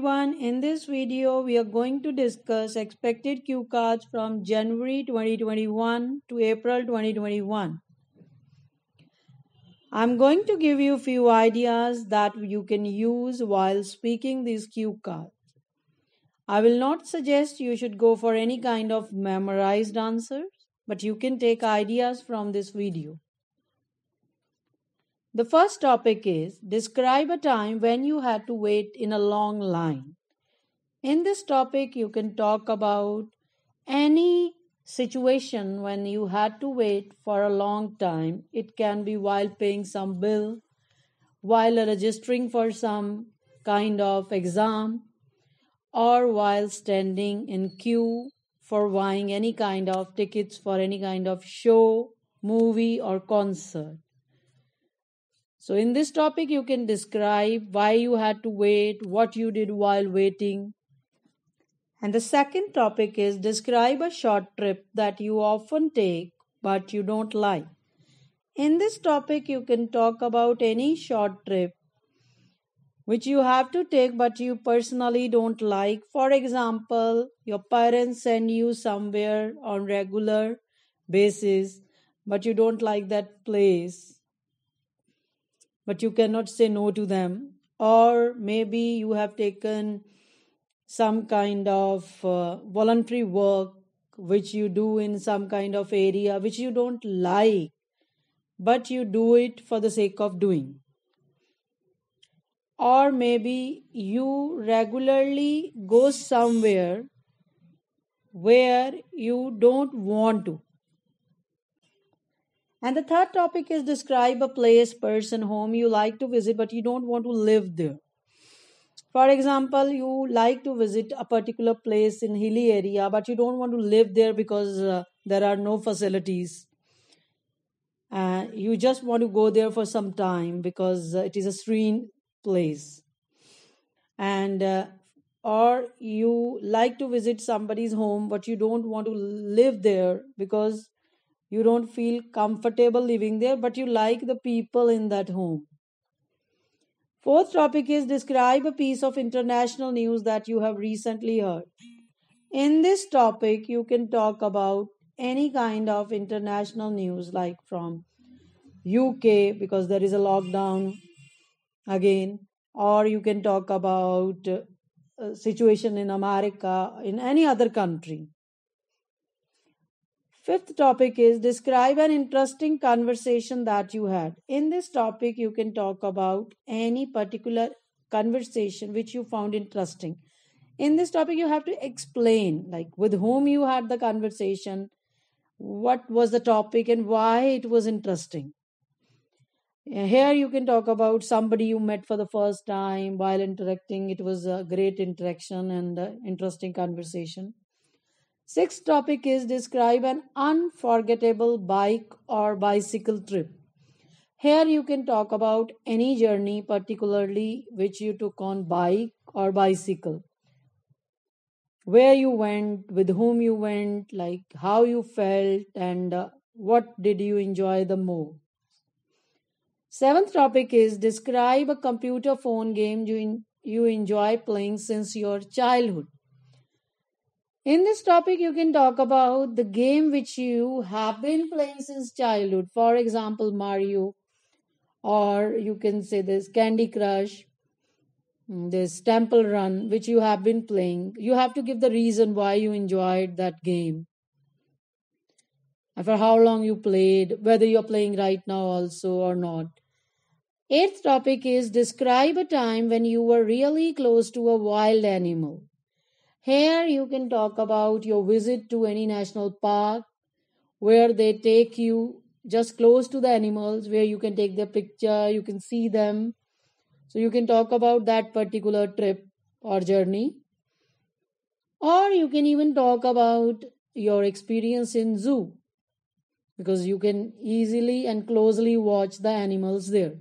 everyone. In this video, we are going to discuss expected cue cards from January 2021 to April 2021. I'm going to give you few ideas that you can use while speaking these cue cards. I will not suggest you should go for any kind of memorized answers, but you can take ideas from this video. The first topic is describe a time when you had to wait in a long line. In this topic, you can talk about any situation when you had to wait for a long time. It can be while paying some bill, while registering for some kind of exam, or while standing in queue for buying any kind of tickets for any kind of show, movie, or concert. So, in this topic, you can describe why you had to wait, what you did while waiting. And the second topic is describe a short trip that you often take but you don't like. In this topic, you can talk about any short trip which you have to take but you personally don't like. For example, your parents send you somewhere on regular basis but you don't like that place but you cannot say no to them or maybe you have taken some kind of uh, voluntary work which you do in some kind of area which you don't like but you do it for the sake of doing or maybe you regularly go somewhere where you don't want to and the third topic is describe a place, person, home you like to visit, but you don't want to live there. For example, you like to visit a particular place in hilly area, but you don't want to live there because uh, there are no facilities. Uh, you just want to go there for some time because uh, it is a serene place. And uh, or you like to visit somebody's home, but you don't want to live there because you don't feel comfortable living there but you like the people in that home fourth topic is describe a piece of international news that you have recently heard in this topic you can talk about any kind of international news like from uk because there is a lockdown again or you can talk about uh, situation in america in any other country Fifth topic is describe an interesting conversation that you had. In this topic, you can talk about any particular conversation which you found interesting. In this topic, you have to explain like with whom you had the conversation, what was the topic, and why it was interesting. Here, you can talk about somebody you met for the first time while interacting. It was a great interaction and uh, interesting conversation. Sixth topic is describe an unforgettable bike or bicycle trip. Here you can talk about any journey, particularly which you took on bike or bicycle. Where you went, with whom you went, like how you felt, and uh, what did you enjoy the most. Seventh topic is describe a computer phone game you, in, you enjoy playing since your childhood. In this topic, you can talk about the game which you have been playing since childhood. For example, Mario, or you can say this Candy Crush, mm, this Temple Run, which you have been playing. You have to give the reason why you enjoyed that game. And for how long you played, whether you're playing right now also or not. Eighth topic is describe a time when you were really close to a wild animal. Here you can talk about your visit to any national park where they take you just close to the animals where you can take their picture, you can see them. So you can talk about that particular trip or journey. Or you can even talk about your experience in zoo because you can easily and closely watch the animals there.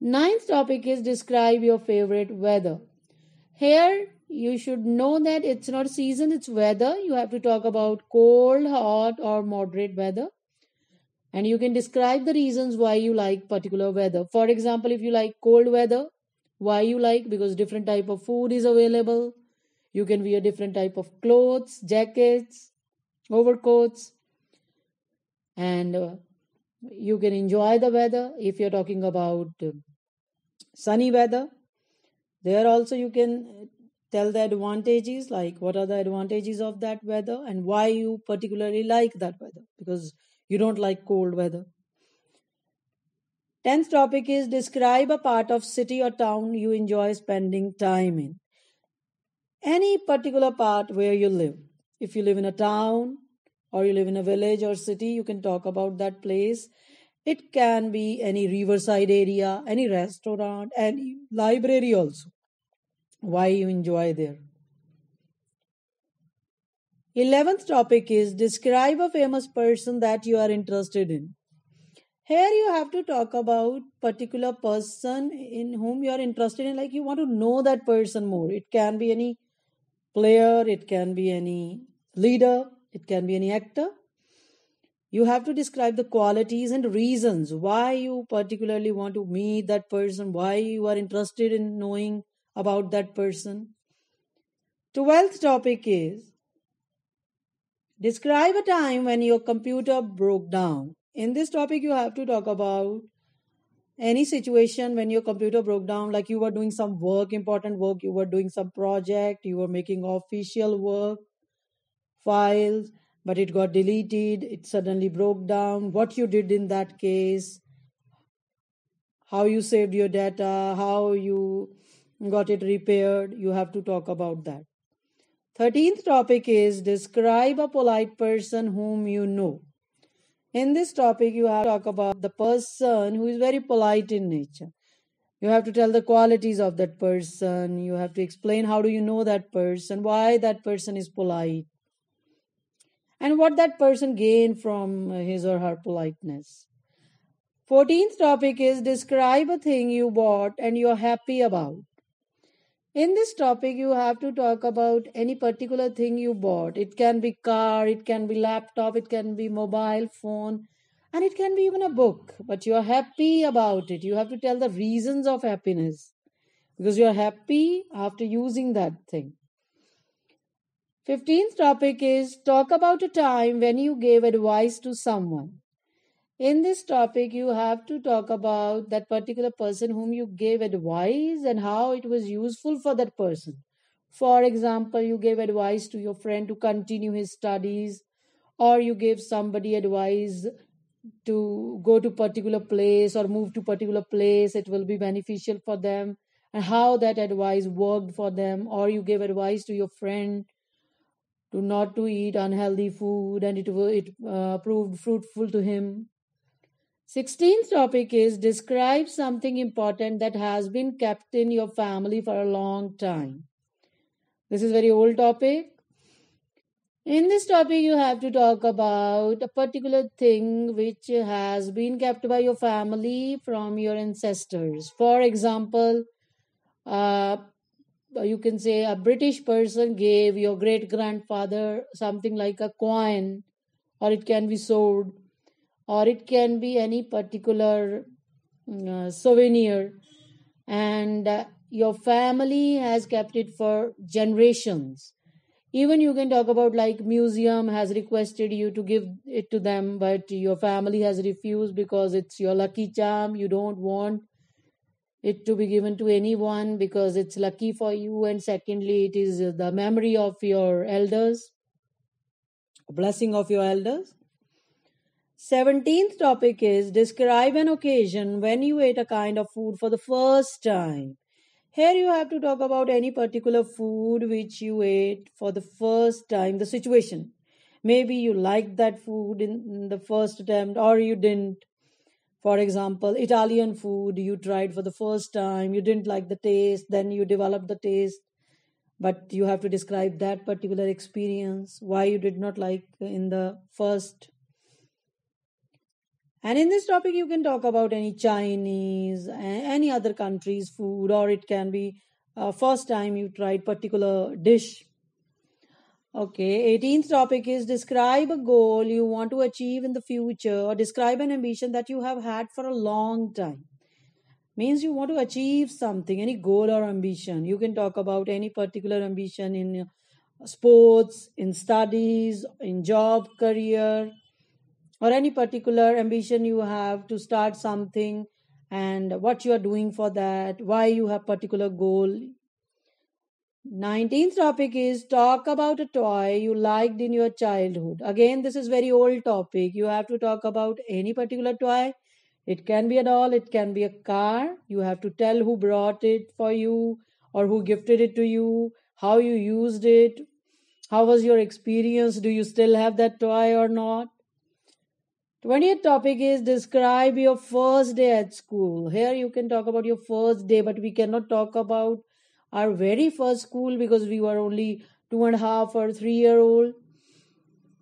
Ninth topic is describe your favorite weather. Here you should know that it's not season, it's weather. You have to talk about cold, hot, or moderate weather. And you can describe the reasons why you like particular weather. For example, if you like cold weather, why you like? Because different type of food is available. You can wear different type of clothes, jackets, overcoats. And uh, you can enjoy the weather. If you're talking about uh, sunny weather, there also you can tell the advantages like what are the advantages of that weather and why you particularly like that weather because you don't like cold weather tenth topic is describe a part of city or town you enjoy spending time in any particular part where you live if you live in a town or you live in a village or city you can talk about that place it can be any riverside area any restaurant any library also why you enjoy there. Eleventh topic is describe a famous person that you are interested in. Here you have to talk about particular person in whom you are interested in, like you want to know that person more. It can be any player, it can be any leader, it can be any actor. You have to describe the qualities and reasons why you particularly want to meet that person, why you are interested in knowing about that person. 12th topic is Describe a time when your computer broke down. In this topic, you have to talk about any situation when your computer broke down, like you were doing some work, important work, you were doing some project, you were making official work, files, but it got deleted, it suddenly broke down. What you did in that case, how you saved your data, how you got it repaired, you have to talk about that. 13th topic is describe a polite person whom you know. In this topic, you have to talk about the person who is very polite in nature. You have to tell the qualities of that person. You have to explain how do you know that person, why that person is polite, and what that person gained from his or her politeness. 14th topic is describe a thing you bought and you're happy about in this topic you have to talk about any particular thing you bought it can be car it can be laptop it can be mobile phone and it can be even a book but you are happy about it you have to tell the reasons of happiness because you are happy after using that thing 15th topic is talk about a time when you gave advice to someone in this topic you have to talk about that particular person whom you gave advice and how it was useful for that person for example you gave advice to your friend to continue his studies or you gave somebody advice to go to particular place or move to particular place it will be beneficial for them and how that advice worked for them or you gave advice to your friend to not to eat unhealthy food and it it uh, proved fruitful to him 16th topic is describe something important that has been kept in your family for a long time. This is very old topic. In this topic, you have to talk about a particular thing which has been kept by your family from your ancestors. For example, uh, you can say a British person gave your great grandfather something like a coin, or it can be sword or it can be any particular uh, souvenir and uh, your family has kept it for generations even you can talk about like museum has requested you to give it to them but your family has refused because it's your lucky charm you don't want it to be given to anyone because it's lucky for you and secondly it is the memory of your elders blessing of your elders Seventeenth topic is describe an occasion when you ate a kind of food for the first time. Here you have to talk about any particular food which you ate for the first time, the situation. Maybe you liked that food in the first attempt or you didn't. For example, Italian food you tried for the first time, you didn't like the taste, then you developed the taste, but you have to describe that particular experience, why you did not like in the first and in this topic, you can talk about any Chinese, any other country's food, or it can be uh, first time you tried particular dish. Okay, 18th topic is describe a goal you want to achieve in the future or describe an ambition that you have had for a long time. Means you want to achieve something, any goal or ambition. You can talk about any particular ambition in sports, in studies, in job, career, or any particular ambition you have to start something and what you are doing for that why you have particular goal 19th topic is talk about a toy you liked in your childhood again this is very old topic you have to talk about any particular toy it can be a doll it can be a car you have to tell who brought it for you or who gifted it to you how you used it how was your experience do you still have that toy or not 20th topic is describe your first day at school. Here you can talk about your first day, but we cannot talk about our very first school because we were only two and a half or three year old.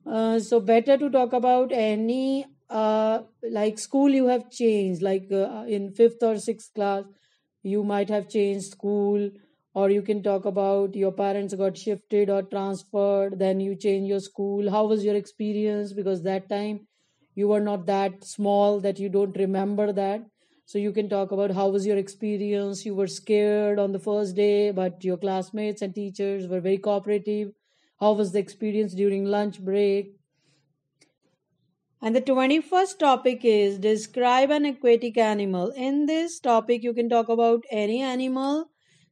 Uh, so better to talk about any uh, like school you have changed, like uh, in fifth or sixth class, you might have changed school, or you can talk about your parents got shifted or transferred, then you change your school. How was your experience? Because that time you were not that small that you don't remember that so you can talk about how was your experience you were scared on the first day but your classmates and teachers were very cooperative how was the experience during lunch break and the 21st topic is describe an aquatic animal. In this topic, you can talk about any animal,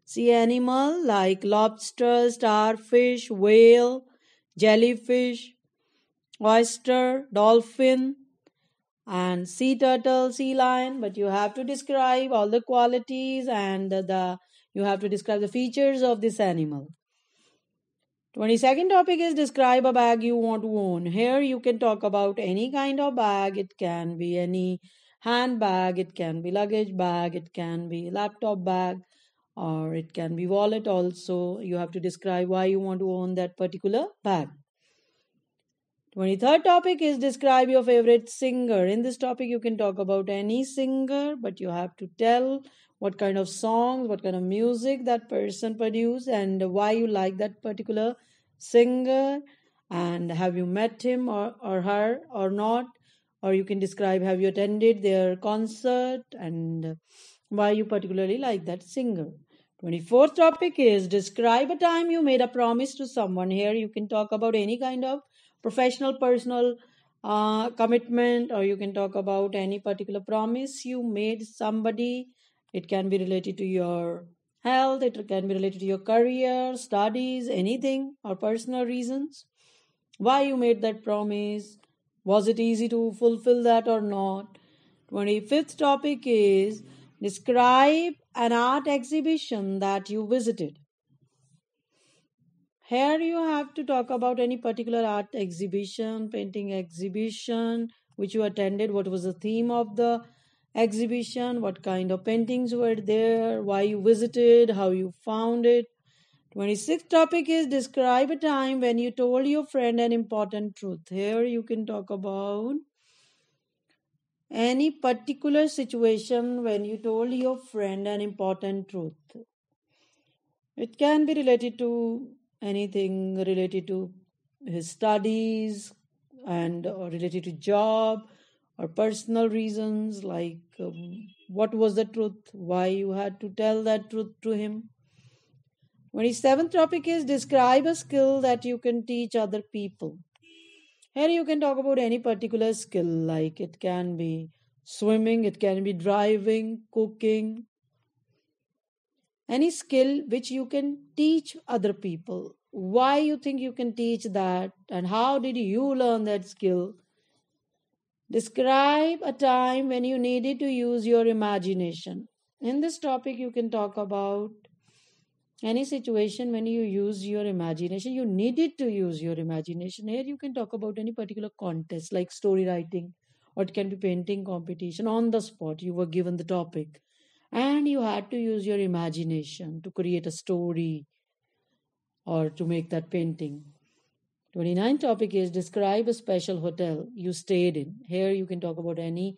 sea animal like lobster, starfish, whale, jellyfish, oyster, dolphin, and sea turtle, sea lion. But you have to describe all the qualities and the you have to describe the features of this animal. 22nd topic is describe a bag you want to own. Here you can talk about any kind of bag. It can be any handbag, it can be luggage bag, it can be laptop bag, or it can be wallet also. You have to describe why you want to own that particular bag. 23rd topic is describe your favorite singer. In this topic, you can talk about any singer, but you have to tell what kind of songs, what kind of music that person produced, and why you like that particular singer, and have you met him or, or her or not. Or you can describe have you attended their concert and why you particularly like that singer. 24th topic is describe a time you made a promise to someone. Here you can talk about any kind of professional, personal uh, commitment, or you can talk about any particular promise you made somebody. It can be related to your health, it can be related to your career, studies, anything, or personal reasons. Why you made that promise? Was it easy to fulfill that or not? 25th topic is describe an art exhibition that you visited. Here you have to talk about any particular art exhibition, painting exhibition, which you attended, what was the theme of the exhibition, what kind of paintings were there, why you visited, how you found it. 26th topic is describe a time when you told your friend an important truth. Here you can talk about any particular situation when you told your friend an important truth. It can be related to anything related to his studies and or uh, related to job or personal reasons like um, what was the truth why you had to tell that truth to him 27th topic is describe a skill that you can teach other people here you can talk about any particular skill like it can be swimming it can be driving cooking any skill which you can teach other people why you think you can teach that and how did you learn that skill describe a time when you needed to use your imagination in this topic you can talk about any situation when you use your imagination you needed to use your imagination here you can talk about any particular contest like story writing or it can be painting competition on the spot you were given the topic and you had to use your imagination to create a story or to make that painting. 29th topic is describe a special hotel you stayed in. Here you can talk about any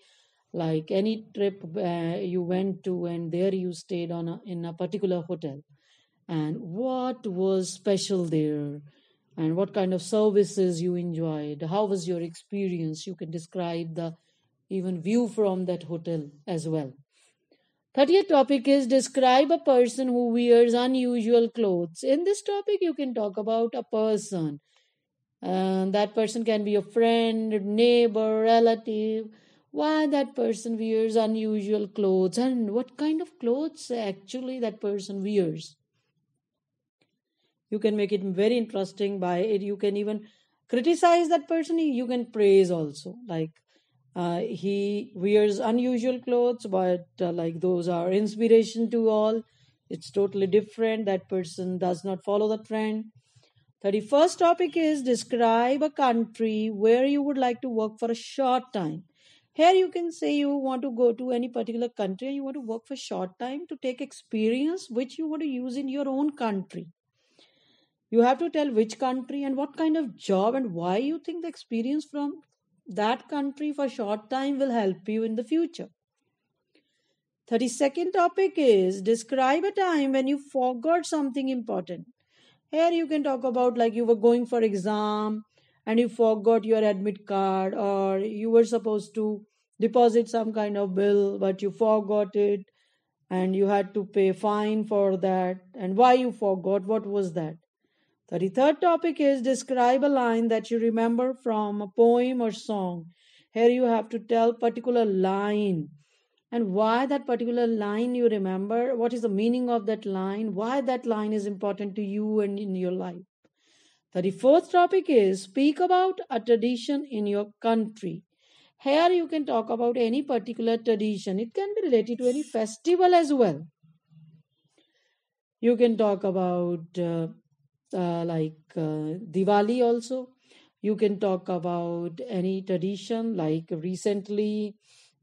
like any trip uh, you went to and there you stayed on a, in a particular hotel and what was special there and what kind of services you enjoyed how was your experience you can describe the even view from that hotel as well 30th topic is describe a person who wears unusual clothes. In this topic, you can talk about a person. And that person can be a friend, neighbor, relative. Why that person wears unusual clothes and what kind of clothes actually that person wears. You can make it very interesting by it. You can even criticize that person, you can praise also. Like uh, he wears unusual clothes, but uh, like those are inspiration to all. It's totally different. That person does not follow the trend. 31st topic is describe a country where you would like to work for a short time. Here you can say you want to go to any particular country and you want to work for a short time to take experience which you want to use in your own country. You have to tell which country and what kind of job and why you think the experience from that country for short time will help you in the future. 32nd topic is describe a time when you forgot something important. Here you can talk about like you were going for exam and you forgot your admit card or you were supposed to deposit some kind of bill but you forgot it and you had to pay fine for that and why you forgot what was that 33rd topic is describe a line that you remember from a poem or song. Here you have to tell particular line and why that particular line you remember, what is the meaning of that line, why that line is important to you and in your life. 34th topic is speak about a tradition in your country. Here you can talk about any particular tradition. It can be related to any festival as well. You can talk about uh, uh, like uh, Diwali also. You can talk about any tradition like recently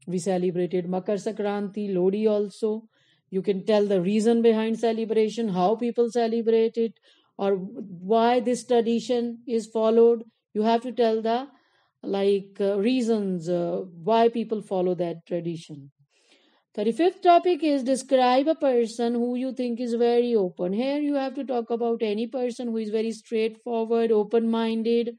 we celebrated Makar Sakranti, Lodi also. You can tell the reason behind celebration, how people celebrate it, or why this tradition is followed. You have to tell the like uh, reasons uh, why people follow that tradition. 35th topic is describe a person who you think is very open. Here you have to talk about any person who is very straightforward, open minded,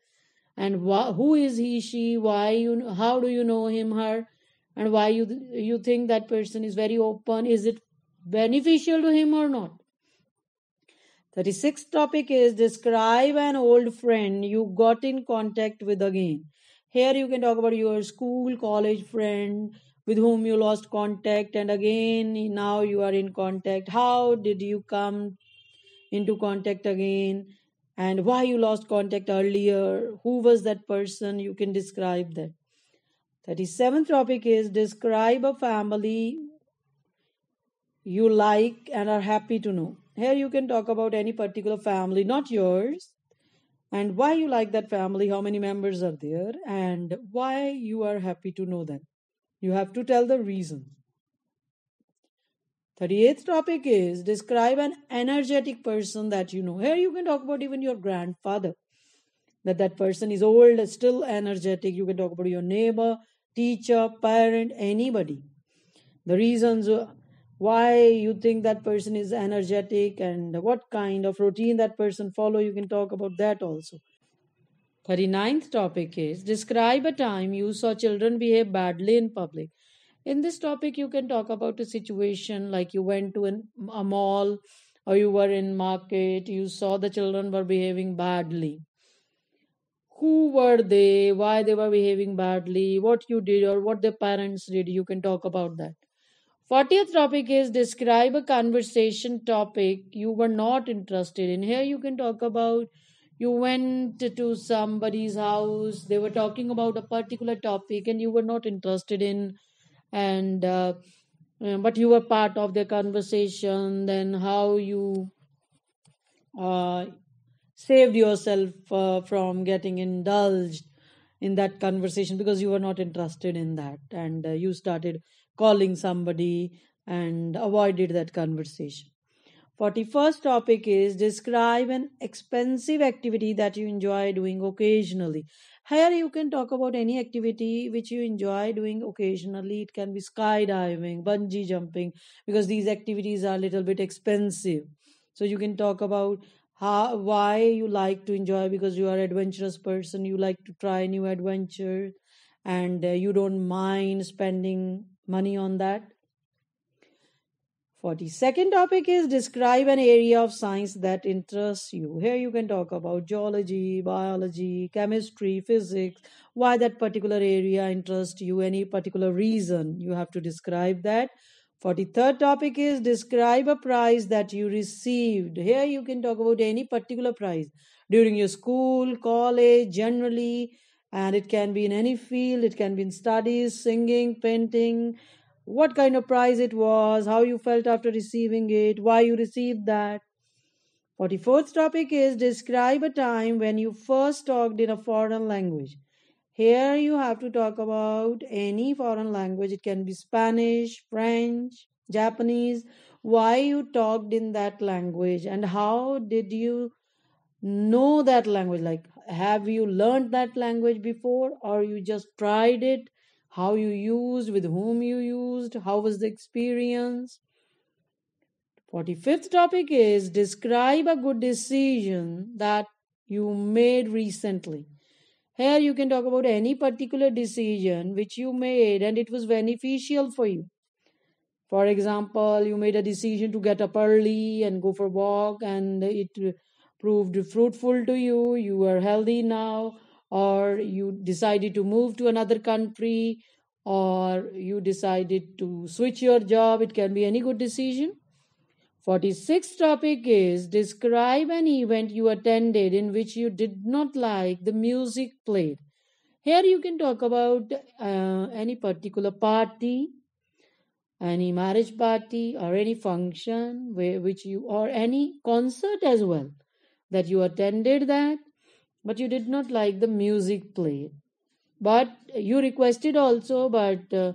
and who is he, she, why you, how do you know him, her, and why you you think that person is very open. Is it beneficial to him or not? 36th topic is describe an old friend you got in contact with again. Here you can talk about your school, college friend, with whom you lost contact and again now you are in contact how did you come into contact again and why you lost contact earlier who was that person you can describe that 37th topic is describe a family you like and are happy to know here you can talk about any particular family not yours and why you like that family how many members are there and why you are happy to know them you have to tell the reason. 38th topic is describe an energetic person that you know. Here you can talk about even your grandfather, that that person is old, still energetic. You can talk about your neighbor, teacher, parent, anybody. The reasons uh, why you think that person is energetic and what kind of routine that person follow you can talk about that also 39th topic is describe a time you saw children behave badly in public. In this topic, you can talk about a situation like you went to an, a mall or you were in market, you saw the children were behaving badly. Who were they? Why they were behaving badly? What you did or what their parents did? You can talk about that. 40th topic is describe a conversation topic you were not interested in. Here you can talk about you went to somebody's house they were talking about a particular topic and you were not interested in and uh, uh but you were part of the conversation then how you uh, saved yourself uh, from getting indulged in that conversation because you were not interested in that and uh, you started calling somebody and avoided that conversation 41st topic is describe an expensive activity that you enjoy doing occasionally. Here you can talk about any activity which you enjoy doing occasionally. It can be skydiving, bungee jumping, because these activities are a little bit expensive. So you can talk about how why you like to enjoy because you are adventurous person, you like to try new adventure and uh, you don't mind spending money on that 42nd topic is describe an area of science that interests you. Here you can talk about geology, biology, chemistry, physics, why that particular area interests you, any particular reason. You have to describe that. 43rd topic is describe a prize that you received. Here you can talk about any particular prize during your school, college, generally, and it can be in any field, it can be in studies, singing, painting what kind of prize it was, how you felt after receiving it, why you received that. 44th topic is describe a time when you first talked in a foreign language. Here you have to talk about any foreign language. It can be Spanish, French, Japanese. Why you talked in that language and how did you know that language? Like, have you learned that language before or you just tried it? how you used, with whom you used, how was the experience. 45th topic is describe a good decision that you made recently. Here you can talk about any particular decision which you made and it was beneficial for you. For example, you made a decision to get up early and go for a walk and it proved fruitful to you. You are healthy now or you decided to move to another country or you decided to switch your job it can be any good decision 46th topic is describe an event you attended in which you did not like the music played here you can talk about uh, any particular party any marriage party or any function where, which you or any concert as well that you attended that but you did not like the music played but you requested also but uh,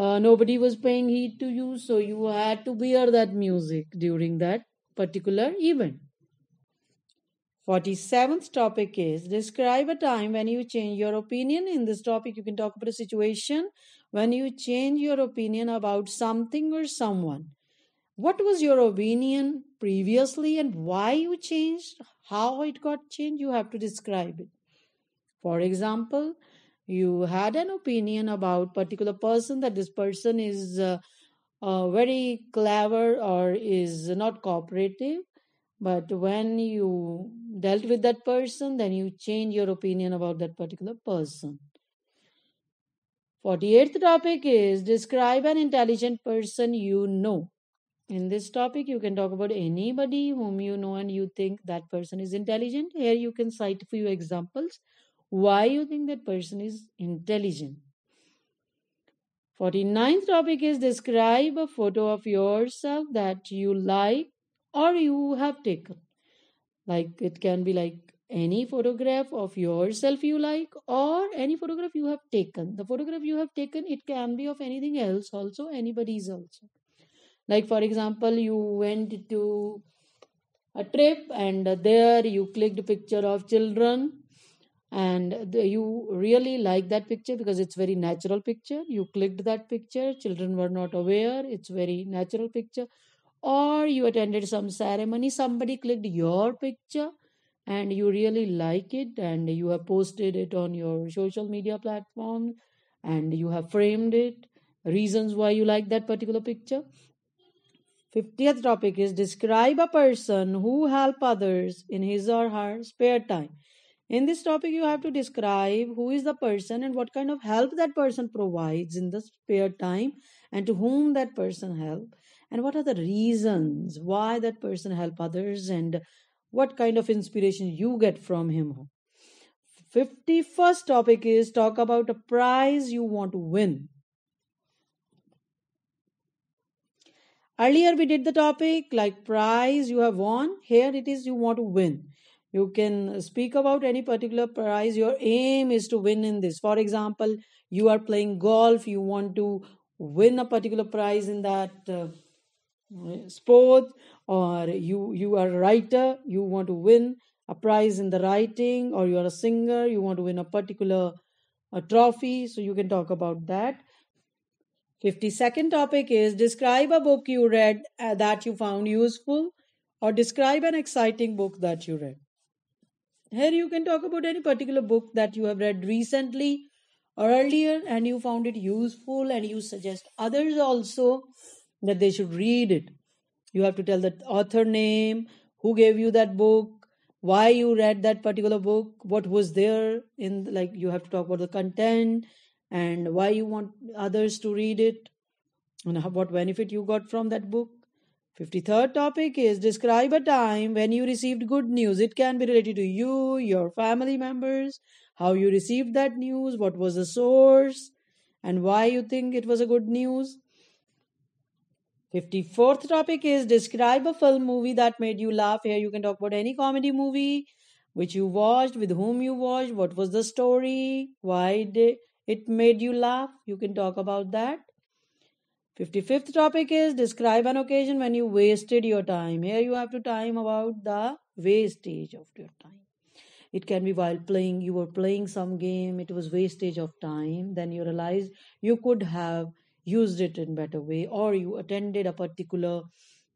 uh, nobody was paying heed to you so you had to bear that music during that particular event 47th topic is describe a time when you change your opinion in this topic you can talk about a situation when you change your opinion about something or someone what was your opinion previously and why you changed, how it got changed, you have to describe it. For example, you had an opinion about particular person that this person is uh, uh, very clever or is not cooperative but when you dealt with that person then you change your opinion about that particular person 48th topic is describe an intelligent person you know in this topic you can talk about anybody whom you know and you think that person is intelligent here you can cite few examples why you think that person is intelligent 49th topic is describe a photo of yourself that you like or you have taken like it can be like any photograph of yourself you like or any photograph you have taken the photograph you have taken it can be of anything else also anybody's also like for example you went to a trip and there you clicked picture of children and you really like that picture because it's very natural picture you clicked that picture children were not aware it's very natural picture or you attended some ceremony somebody clicked your picture and you really like it and you have posted it on your social media platform and you have framed it reasons why you like that particular picture 50th topic is describe a person who help others in his or her spare time. In this topic, you have to describe who is the person and what kind of help that person provides in the spare time and to whom that person help and what are the reasons why that person help others and what kind of inspiration you get from him. 51st topic is talk about a prize you want to win. Earlier we did the topic like prize you have won. Here it is you want to win. You can speak about any particular prize. Your aim is to win in this. For example, you are playing golf. You want to win a particular prize in that uh, sport or you you are a writer you want to win a prize in the writing or you are a singer you want to win a particular a uh, trophy so you can talk about that 52nd topic is describe a book you read uh, that you found useful or describe an exciting book that you read. Here you can talk about any particular book that you have read recently or earlier and you found it useful and you suggest others also that they should read it. You have to tell the author name, who gave you that book, why you read that particular book, what was there in like you have to talk about the content and why you want others to read it and what benefit you got from that book. 53rd topic is describe a time when you received good news. It can be related to you, your family members, how you received that news, what was the source, and why you think it was a good news. 54th topic is describe a film movie that made you laugh. Here you can talk about any comedy movie which you watched, with whom you watched, what was the story, why did it made you laugh you can talk about that 55th topic is describe an occasion when you wasted your time here you have to time about the wastage of your time it can be while playing you were playing some game it was wastage of time then you realized you could have used it in better way or you attended a particular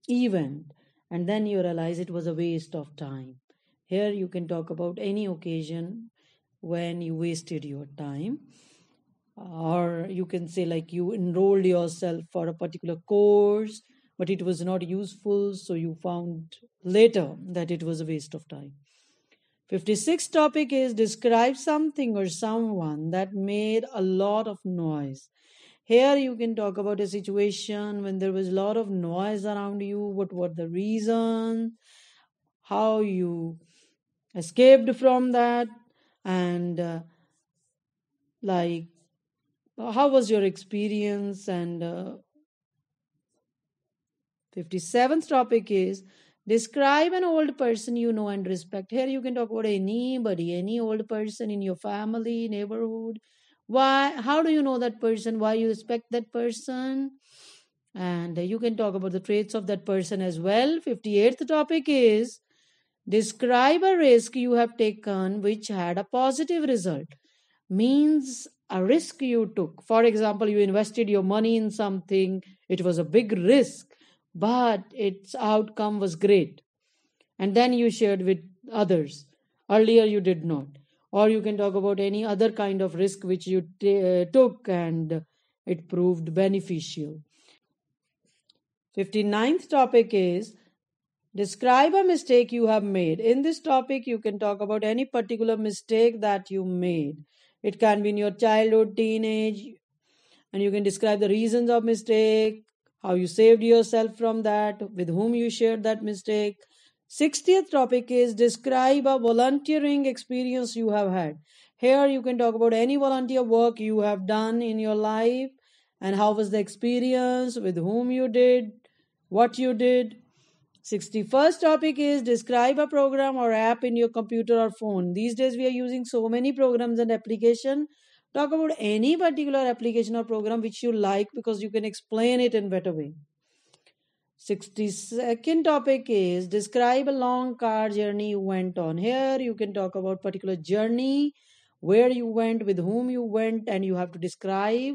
event and then you realize it was a waste of time here you can talk about any occasion when you wasted your time or you can say like you enrolled yourself for a particular course but it was not useful so you found later that it was a waste of time 56 topic is describe something or someone that made a lot of noise here you can talk about a situation when there was a lot of noise around you what were the reasons how you escaped from that and uh, like how was your experience? And uh, 57th topic is describe an old person you know and respect. Here you can talk about anybody, any old person in your family, neighborhood. Why? How do you know that person? Why you respect that person? And you can talk about the traits of that person as well. 58th topic is describe a risk you have taken which had a positive result means a risk you took. For example, you invested your money in something, it was a big risk, but its outcome was great. And then you shared with others. Earlier, you did not. Or you can talk about any other kind of risk which you t- uh, took and it proved beneficial. 59th topic is describe a mistake you have made. In this topic, you can talk about any particular mistake that you made it can be in your childhood, teenage, and you can describe the reasons of mistake, how you saved yourself from that, with whom you shared that mistake. 60th topic is describe a volunteering experience you have had. Here you can talk about any volunteer work you have done in your life and how was the experience, with whom you did, what you did. 61st topic is describe a program or app in your computer or phone. These days we are using so many programs and application. Talk about any particular application or program which you like because you can explain it in better way. 62nd topic is describe a long car journey you went on. Here you can talk about particular journey, where you went, with whom you went and you have to describe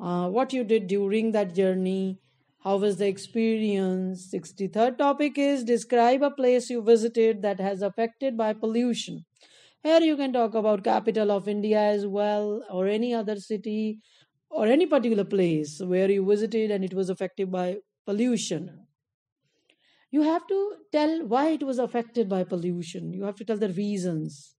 uh, what you did during that journey how was the experience? 63rd topic is describe a place you visited that has affected by pollution. Here you can talk about capital of India as well or any other city or any particular place where you visited and it was affected by pollution. You have to tell why it was affected by pollution. You have to tell the reasons.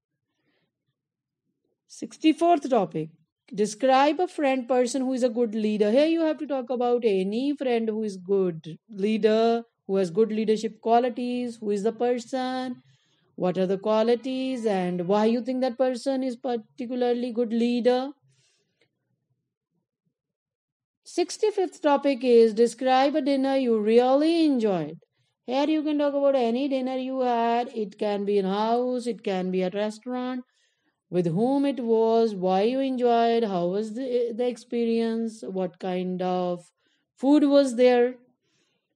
64th topic describe a friend person who is a good leader here you have to talk about any friend who is good leader who has good leadership qualities who is the person what are the qualities and why you think that person is particularly good leader 65th topic is describe a dinner you really enjoyed here you can talk about any dinner you had it can be in house it can be at restaurant with whom it was, why you enjoyed, how was the, the experience, what kind of food was there.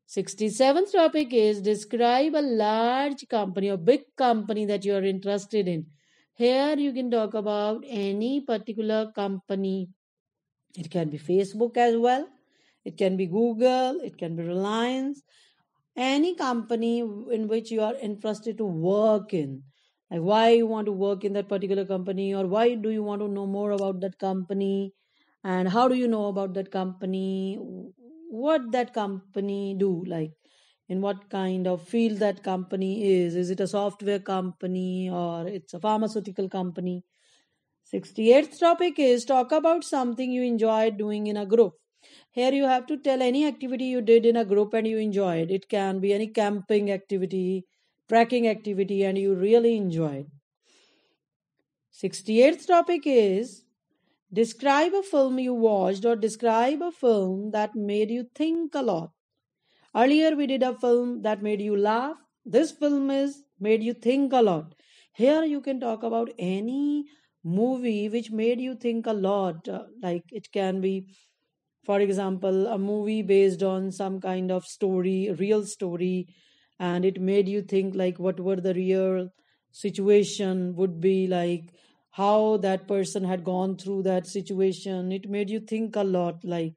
67th topic is describe a large company or big company that you are interested in. Here you can talk about any particular company. It can be Facebook as well, it can be Google, it can be Reliance, any company in which you are interested to work in like why you want to work in that particular company or why do you want to know more about that company and how do you know about that company what that company do like in what kind of field that company is is it a software company or it's a pharmaceutical company 68th topic is talk about something you enjoyed doing in a group here you have to tell any activity you did in a group and you enjoyed it can be any camping activity tracking activity and you really enjoyed. 68th topic is describe a film you watched or describe a film that made you think a lot. Earlier we did a film that made you laugh. This film is made you think a lot. Here you can talk about any movie which made you think a lot uh, like it can be for example a movie based on some kind of story real story and it made you think like what were the real situation would be like how that person had gone through that situation it made you think a lot like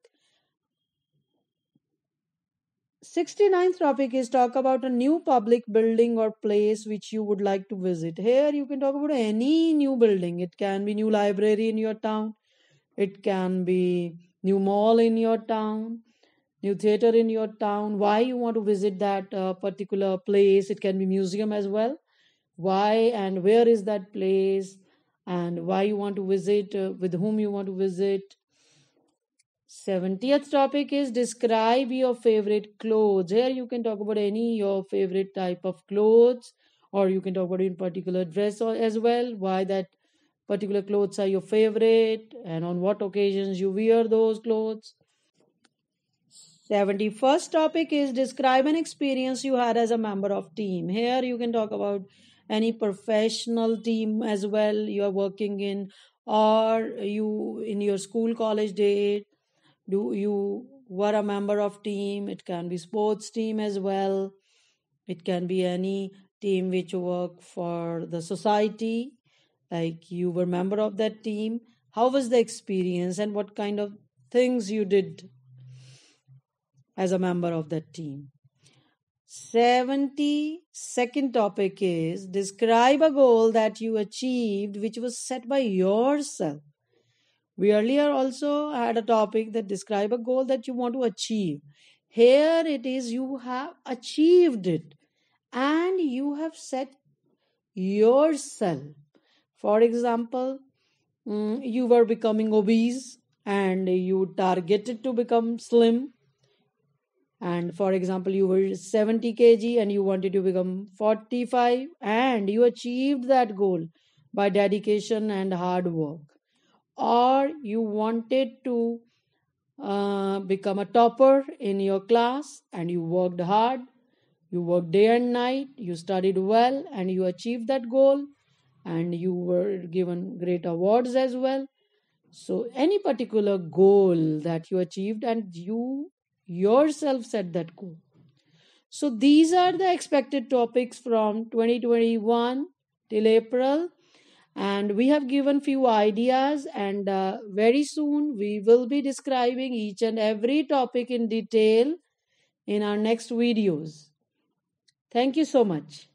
69th topic is talk about a new public building or place which you would like to visit here you can talk about any new building it can be new library in your town it can be new mall in your town new theater in your town why you want to visit that uh, particular place it can be museum as well why and where is that place and why you want to visit uh, with whom you want to visit 70th topic is describe your favorite clothes here you can talk about any your favorite type of clothes or you can talk about in particular dress or, as well why that particular clothes are your favorite and on what occasions you wear those clothes 71st topic is describe an experience you had as a member of team. Here you can talk about any professional team as well you are working in or you in your school college day do you were a member of team it can be sports team as well it can be any team which work for the society like you were member of that team how was the experience and what kind of things you did as a member of that team. 72nd topic is describe a goal that you achieved which was set by yourself. We earlier also had a topic that describe a goal that you want to achieve. Here it is you have achieved it and you have set yourself. For example, mm, you were becoming obese and you targeted to become slim and for example you were 70 kg and you wanted to become 45 and you achieved that goal by dedication and hard work or you wanted to uh, become a topper in your class and you worked hard you worked day and night you studied well and you achieved that goal and you were given great awards as well so any particular goal that you achieved and you yourself set that goal. So these are the expected topics from 2021 till April and we have given few ideas and uh, very soon we will be describing each and every topic in detail in our next videos. Thank you so much.